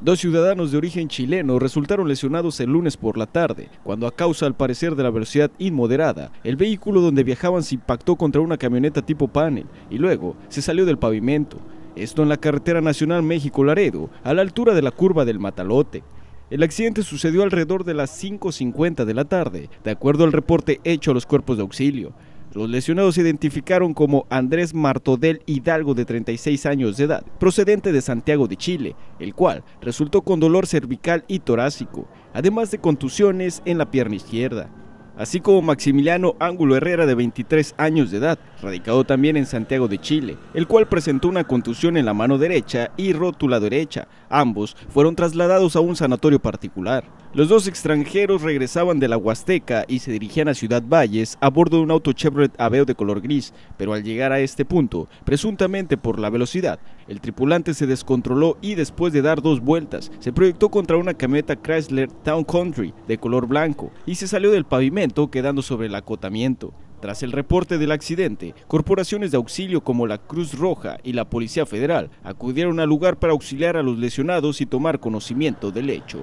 Dos ciudadanos de origen chileno resultaron lesionados el lunes por la tarde, cuando a causa al parecer de la velocidad inmoderada, el vehículo donde viajaban se impactó contra una camioneta tipo panel y luego se salió del pavimento. Esto en la carretera nacional México-Laredo, a la altura de la curva del Matalote. El accidente sucedió alrededor de las 5.50 de la tarde, de acuerdo al reporte hecho a los cuerpos de auxilio. Los lesionados se identificaron como Andrés Martodel Hidalgo de 36 años de edad, procedente de Santiago de Chile, el cual resultó con dolor cervical y torácico, además de contusiones en la pierna izquierda así como Maximiliano Ángulo Herrera de 23 años de edad, radicado también en Santiago de Chile, el cual presentó una contusión en la mano derecha y rótula derecha. Ambos fueron trasladados a un sanatorio particular. Los dos extranjeros regresaban de la Huasteca y se dirigían a Ciudad Valles a bordo de un auto Chevrolet Aveo de color gris, pero al llegar a este punto, presuntamente por la velocidad, el tripulante se descontroló y después de dar dos vueltas, se proyectó contra una camioneta Chrysler Town Country de color blanco y se salió del pavimento quedando sobre el acotamiento. Tras el reporte del accidente, corporaciones de auxilio como la Cruz Roja y la Policía Federal acudieron al lugar para auxiliar a los lesionados y tomar conocimiento del hecho.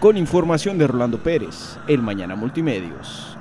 Con información de Rolando Pérez, El Mañana Multimedios.